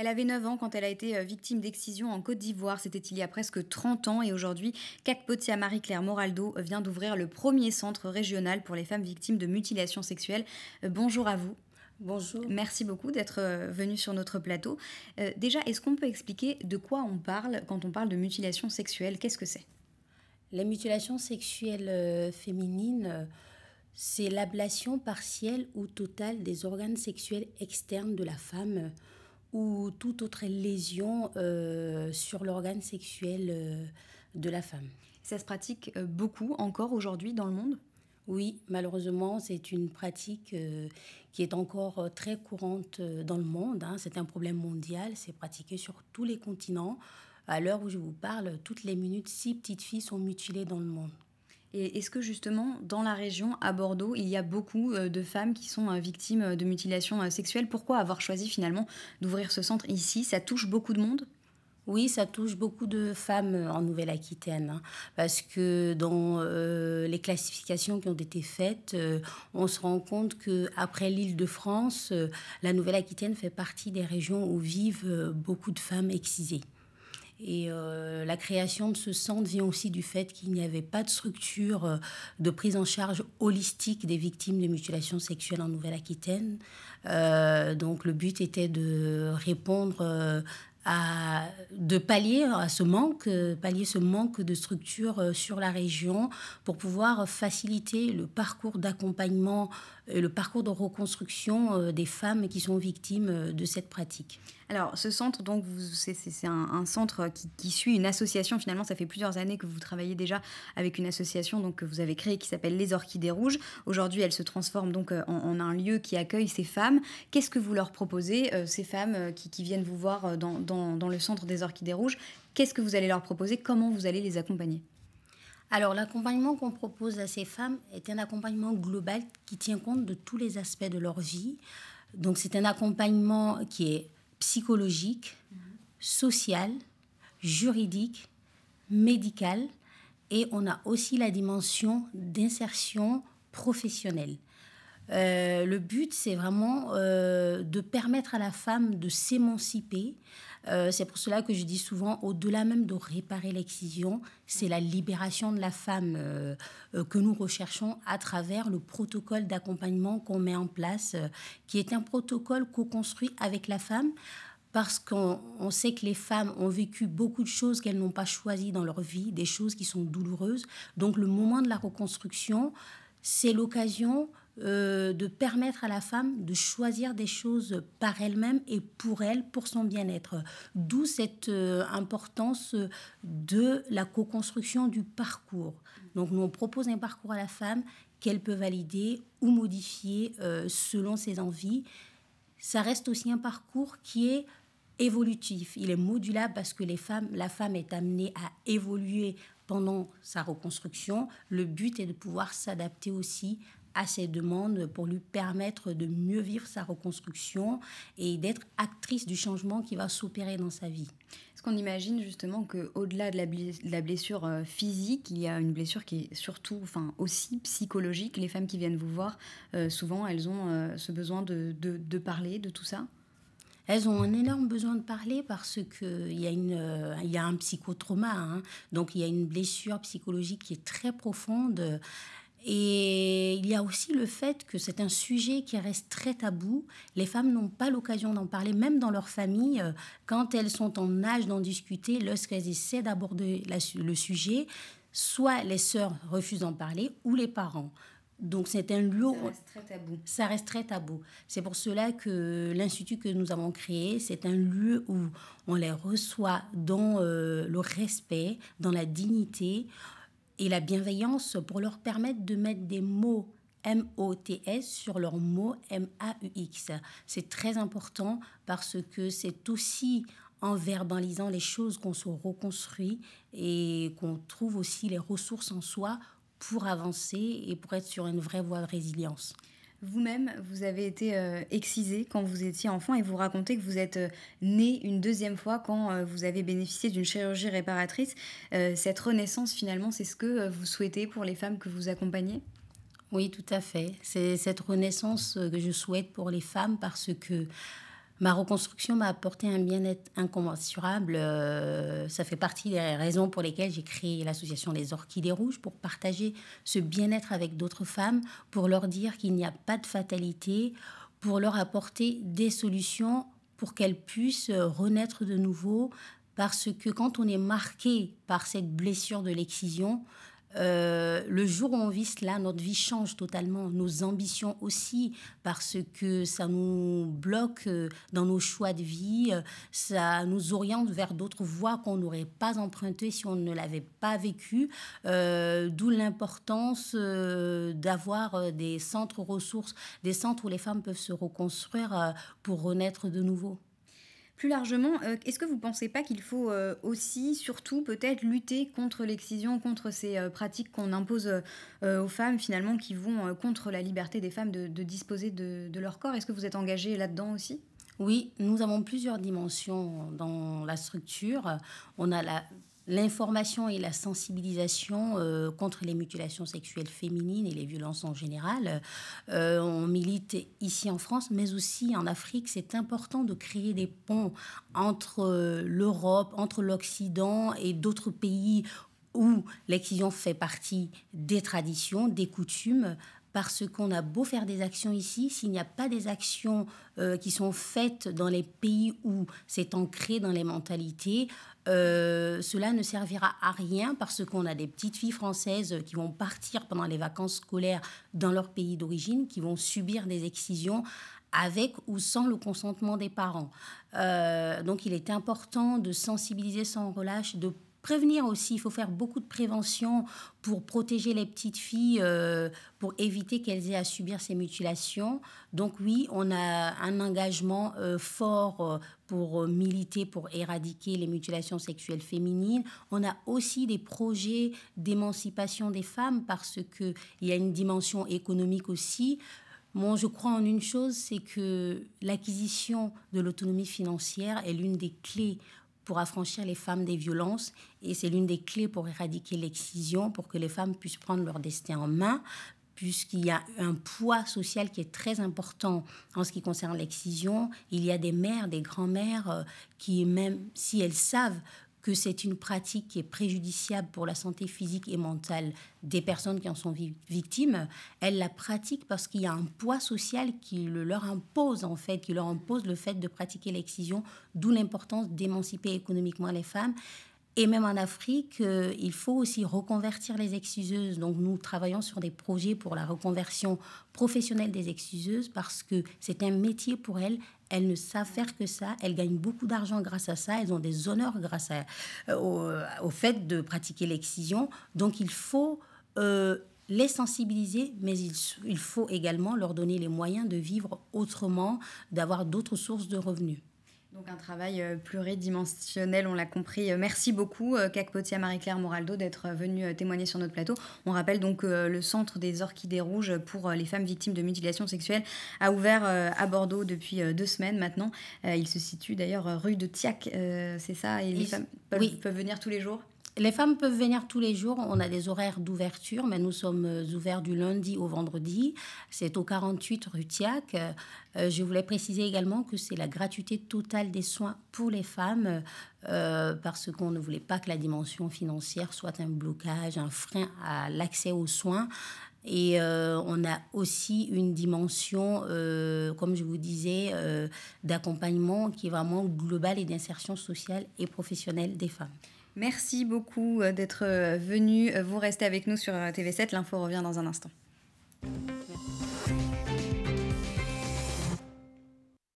Elle avait 9 ans quand elle a été euh, victime d'excision en Côte d'Ivoire. C'était il y a presque 30 ans et aujourd'hui, Cacpotia Marie-Claire Moraldo euh, vient d'ouvrir le premier centre régional pour les femmes victimes de mutilations sexuelles. Euh, bonjour à vous. Bonjour. Merci beaucoup d'être venu sur notre plateau. déjà, est-ce qu'on peut expliquer de quoi on parle quand on parle de mutilations sexuelles Qu'est-ce que c'est La mutilation sexuelle féminine, c'est l'ablation partielle ou totale des organes sexuels externes de la femme ou toute autre lésion euh, sur l'organe sexuel euh, de la femme. Ça se pratique euh, beaucoup encore aujourd'hui dans le monde Oui, malheureusement, c'est une pratique qui est encore très courante dans le monde. Hein. C'est un problème mondial, c'est pratiqué sur tous les continents. À l'heure où je vous parle, toutes les minutes, six petites filles sont mutilées dans le monde. Et est-ce que justement, dans la région, à Bordeaux, il y a beaucoup euh, de femmes qui sont euh, victimes euh, de mutilations sexuelles Pourquoi avoir choisi finalement d'ouvrir ce centre ici Ça touche beaucoup de monde oui, ça touche beaucoup de femmes en Nouvelle-Aquitaine, hein. parce que dans les classifications qui ont été faites, on se rend compte que après l'Île-de-France, la Nouvelle-Aquitaine fait partie des régions où vivent beaucoup de femmes excisées. Et euh, la création de ce centre vient aussi du fait qu'il n'y avait pas de structure euh, de prise en charge holistique des victimes de mutilations sexuelles en Nouvelle-Aquitaine. Euh, donc le but était de répondre à, de pallier hein, à ce manque, euh, pallier ce manque de structure euh, sur la région pour pouvoir faciliter le parcours d'accompagnement, euh, le parcours de reconstruction des femmes qui sont victimes de cette pratique. Alors, ce centre, donc, c'est un, un, centre qui, suit une association. Finalement, ça fait plusieurs années que vous travaillez déjà avec une association donc, que vous avez créée qui s'appelle Les Orchidées Rouges. Aujourd'hui, elle se transforme donc en, un lieu qui accueille ces femmes. Qu'est-ce que vous leur proposez, ces femmes qui, viennent vous voir dans, dans dans, le centre des orchidées rouges, qu'est-ce que vous allez leur proposer Comment vous allez les accompagner alors l'accompagnement qu'on propose à ces femmes est un accompagnement global qui tient compte de tous les aspects de leur vie. Donc c'est un accompagnement qui est psychologique, social, juridique, médical et on a aussi la dimension d'insertion professionnelle. Euh, le but, c'est vraiment euh, de permettre à la femme de s'émanciper. Euh, c'est pour cela que je dis souvent, au-delà même de réparer l'excision, c'est la libération de la femme que nous recherchons à travers le protocole d'accompagnement qu'on met en place, qui est un protocole co-construit avec la femme parce qu'on sait que les femmes ont vécu beaucoup de choses qu'elles n'ont pas choisies dans leur vie, des choses qui sont douloureuses. Donc le moment de la reconstruction, c'est l'occasion euh, de permettre à la femme de choisir des choses par elle-même et pour elle, pour son bien-être. D'où cette euh, importance de la co-construction du parcours. Donc nous, on propose un parcours à la femme qu'elle peut valider ou modifier euh, selon ses envies. Ça reste aussi un parcours qui est évolutif, il est modulable parce que les femmes, la femme est amenée à évoluer pendant sa reconstruction. Le but est de pouvoir s'adapter aussi à ses demandes pour lui permettre de mieux vivre sa reconstruction et d'être actrice du changement qui va s'opérer dans sa vie. Est-ce qu'on imagine justement que au-delà de, la blessure euh, physique, il y a une blessure qui est surtout, enfin aussi psychologique. Les femmes qui viennent vous voir, euh, souvent, elles ont euh, ce besoin de, de, parler de tout ça. Elles ont un énorme besoin de parler parce qu'il y, a une, il y a un psychotrauma. Hein. Donc il y a une blessure psychologique qui est très profonde. Et il y a aussi le fait que c'est un sujet qui reste très tabou. Les femmes n'ont pas l'occasion d'en parler, même dans leur famille, euh, quand elles sont en âge d'en discuter, lorsqu'elles essaient d'aborder le sujet, soit les sœurs refusent d'en parler ou les parents. Donc c'est un lieu... Ça reste très tabou. Ça reste très tabou. C'est pour cela que l'institut que nous avons créé, c'est un lieu où on les reçoit dans euh, le respect, dans la dignité et la bienveillance pour leur permettre de mettre des mots M-O-T-S sur leurs mots M-A-U-X. C'est très important parce que c'est aussi en verbalisant les choses qu'on se reconstruit et qu'on trouve aussi les ressources en soi pour avancer et pour être sur une vraie voie de résilience. Vous-même, vous avez été excisée euh, excisé quand vous étiez enfant et vous racontez que vous êtes née euh, né une deuxième fois quand euh, vous avez bénéficié d'une chirurgie réparatrice. cette renaissance, finalement, c'est ce que vous souhaitez pour les femmes que vous accompagnez Oui, tout à fait. C'est cette renaissance que je souhaite pour les femmes parce que Ma reconstruction m'a apporté un bien-être incommensurable. Euh, ça fait partie des raisons pour lesquelles j'ai créé l'association des Orchidées Rouges pour partager ce bien-être avec d'autres femmes, pour leur dire qu'il n'y a pas de fatalité, pour leur apporter des solutions pour qu'elles puissent renaître de nouveau. Parce que quand on est marqué par cette blessure de l'excision, euh, le jour où on vit cela, notre vie change totalement, nos ambitions aussi, parce que ça nous bloque euh, dans nos choix de vie, ça nous oriente vers d'autres voies qu'on n'aurait pas empruntées si on ne l'avait pas vécu, euh, d'où l'importance d'avoir des centres ressources, des centres où les femmes peuvent se reconstruire pour renaître de nouveau. Plus largement, euh, est-ce que vous ne pensez pas qu'il faut euh, aussi, surtout peut-être, lutter contre l'excision, contre ces euh, pratiques qu'on impose aux femmes finalement qui vont contre la liberté des femmes de, disposer de, de leur corps Est-ce que vous êtes engagé là-dedans aussi oui, nous avons plusieurs dimensions dans la structure. On a la l'information et la sensibilisation euh, contre les mutilations sexuelles féminines et les violences en général. Euh, on milite ici en France, mais aussi en Afrique. C'est important de créer des ponts entre euh, l'Europe, entre l'Occident et d'autres pays où l'excision fait partie des traditions, des coutumes parce qu'on a beau faire des actions ici, s'il n'y a pas des actions euh, qui sont faites dans les pays où c'est ancré dans les mentalités, euh, cela ne servira à rien parce qu'on a des petites filles françaises qui vont partir pendant les vacances scolaires dans leur pays d'origine, qui vont subir des excisions avec ou sans le consentement des parents. Euh, donc il est important de sensibiliser sans relâche, de Prévenir aussi, il faut faire beaucoup de prévention pour protéger les petites filles, euh, pour éviter qu'elles aient à subir ces mutilations. Donc oui, on a un engagement euh, fort euh, pour militer, pour éradiquer les mutilations sexuelles féminines. On a aussi des projets d'émancipation des femmes parce qu'il y a une dimension économique aussi. Moi, je crois en une chose, c'est que l'acquisition de l'autonomie financière est l'une des clés pour affranchir les femmes des violences et c'est l'une des clés pour éradiquer l'excision, pour que les femmes puissent prendre leur destin en main, puisqu'il y a un poids social qui est très important en ce qui concerne l'excision. Il y a des mères, des grands-mères euh, qui, même si elles savent que c'est une pratique qui est préjudiciable pour la santé physique et mentale des personnes qui en sont victimes, elles la pratiquent parce qu'il y a un poids social qui leur impose en fait, qui leur impose le fait de pratiquer l'excision, d'où l'importance d'émanciper économiquement les femmes. Et même en Afrique, euh, il faut aussi reconvertir les exciseuses. Donc nous travaillons sur des projets pour la reconversion professionnelle des exciseuses parce que c'est un métier pour elles. Elles ne savent faire que ça. Elles gagnent beaucoup d'argent grâce à ça. Elles ont des honneurs grâce euh, euh, au, fait de pratiquer l'excision. Donc il faut euh, les sensibiliser, mais il faut également leur donner les moyens de vivre autrement, d'avoir d'autres sources de revenus. Donc un travail euh, pluridimensionnel, on l'a compris. Euh, merci beaucoup, Cacpotia euh, Marie-Claire Moraldo, d'être venue témoigner sur notre plateau. On rappelle donc le Centre des Orchidées Rouges pour les femmes victimes de mutilations sexuelles a ouvert à Bordeaux depuis deux semaines maintenant. Il se situe d'ailleurs rue de Tiac, c'est ça Et les femmes peuvent venir tous les jours les femmes peuvent venir tous les jours. On a des horaires d'ouverture, mais nous sommes euh, ouverts du lundi au vendredi. C'est au 48 rue euh, Je voulais préciser également que c'est la gratuité totale des soins pour les femmes. Euh, parce qu'on ne voulait pas que la dimension financière soit un blocage, un frein à l'accès aux soins. Et on a aussi une dimension, comme je vous disais, d'accompagnement qui est vraiment globale et d'insertion sociale et professionnelle des femmes. Merci beaucoup euh, d'être euh, venu. Euh, vous restez avec nous sur TV7. L'info revient dans un instant.